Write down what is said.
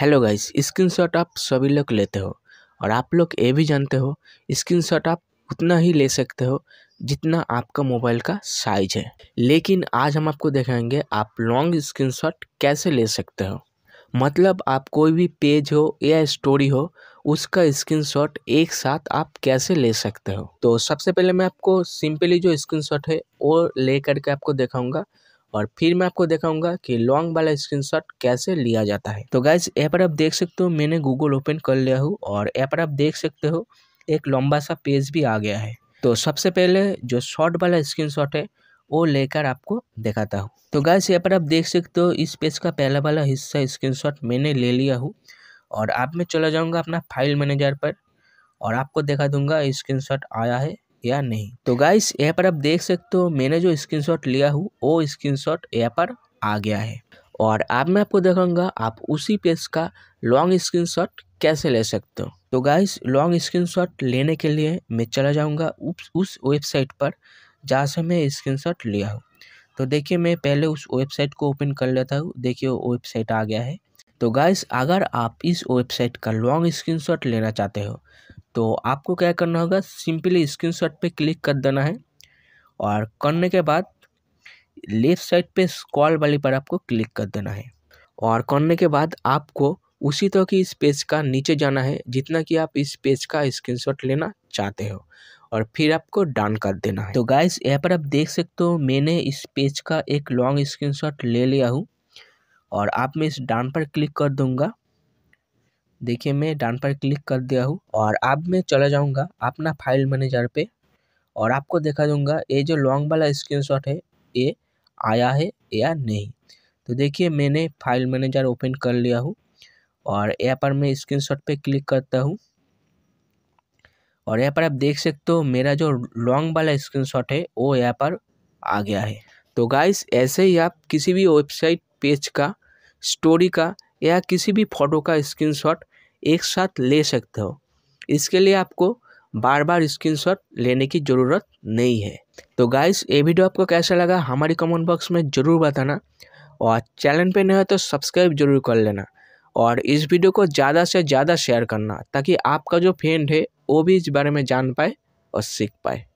hello guys screenshot आप सभी लोग लेते हो और आप लोग ये भी जानते हो स्क्रीनशॉट आप उतना ही ले सकते हो जितना आपका मोबाइल का साइज है लेकिन आज हम आपको दिखाएंगे आप लॉन्ग स्क्रीनशॉट कैसे ले सकते हो मतलब आप कोई भी पेज हो या स्टोरी हो उसका स्क्रीनशॉट एक साथ आप कैसे ले सकते हो तो सबसे पहले मैं आपको सिंपली जो स्क्रीनशॉट है वो ले करके आपको दिखाऊंगा और फिर मैं आपको दिखाऊंगा कि लॉन्ग वाला स्क्रीनशॉट कैसे लिया जाता है तो गाइज यहाँ पर आप देख सकते हो मैंने गूगल ओपन कर लिया हूँ और यहाँ पर आप देख सकते हो एक लंबा सा पेज भी आ गया है तो सबसे पहले जो शॉर्ट वाला स्क्रीन है वो लेकर आपको दिखाता हूँ तो गाइस यहाँ पर आप देख सकते हो इस पेज का पहला वाला हिस्सा स्क्रीन मैंने ले लिया हूँ और आप मैं चला जाऊँगा अपना फाइल मैनेजर पर और आपको दिखा दूंगा स्क्रीनशॉट आया है या नहीं तो गाइस यहाँ पर आप देख सकते हो मैंने जो स्क्रीनशॉट लिया हूँ वो स्क्रीनशॉट यहाँ पर आ गया है और अब आप मैं आपको दिखाऊंगा आप उसी पेज का लॉन्ग स्क्रीनशॉट कैसे ले सकते हो तो गाइस लॉन्ग स्क्रीनशॉट लेने के लिए मैं चला जाऊँगा उस वेबसाइट पर जहाँ से मैं स्क्रीनशॉट लिया हूँ तो देखिए मैं पहले उस वेबसाइट को ओपन कर लेता हूँ देखिए वो वेबसाइट आ गया है तो गाइस अगर आप इस वेबसाइट का लॉन्ग स्क्रीनशॉट लेना चाहते हो तो आपको क्या करना होगा सिंपली शॉट पे क्लिक कर देना है और करने के बाद लेफ़्ट साइड पे स्क्रॉल वाली पर आपको क्लिक कर देना है और करने के बाद आपको उसी तरह तो की इस पेज का नीचे जाना है जितना कि आप इस पेज का स्क्रीनशॉट लेना चाहते हो और फिर आपको डाउन कर देना है तो गाइस यहाँ पर आप देख सकते हो मैंने इस पेज का एक लॉन्ग स्क्रीनशॉट ले लिया हूँ और आप मैं इस डाउन पर क्लिक कर दूंगा देखिए मैं डाउन पर क्लिक कर दिया हूँ और अब मैं चला जाऊँगा अपना फाइल मैनेजर पे और आपको देखा दूँगा ये जो लॉन्ग वाला स्क्रीनशॉट है ये आया है या नहीं तो देखिए मैंने फाइल मैनेजर ओपन कर लिया हूँ और यहाँ पर मैं स्क्रीनशॉट पे क्लिक करता हूँ और यहाँ पर आप देख सकते हो मेरा जो लॉन्ग वाला शॉट है वो यहाँ पर आ गया है तो गाइस ऐसे ही आप किसी भी वेबसाइट पेज का स्टोरी का या किसी भी फोटो का स्क्रीनशॉट एक साथ ले सकते हो इसके लिए आपको बार बार स्क्रीनशॉट लेने की ज़रूरत नहीं है तो गाइस ये वीडियो आपको कैसा लगा हमारी कमेंट बॉक्स में ज़रूर बताना और चैनल पे नहीं हो तो सब्सक्राइब जरूर कर लेना और इस वीडियो को ज़्यादा से ज़्यादा शेयर करना ताकि आपका जो फ्रेंड है वो भी इस बारे में जान पाए और सीख पाए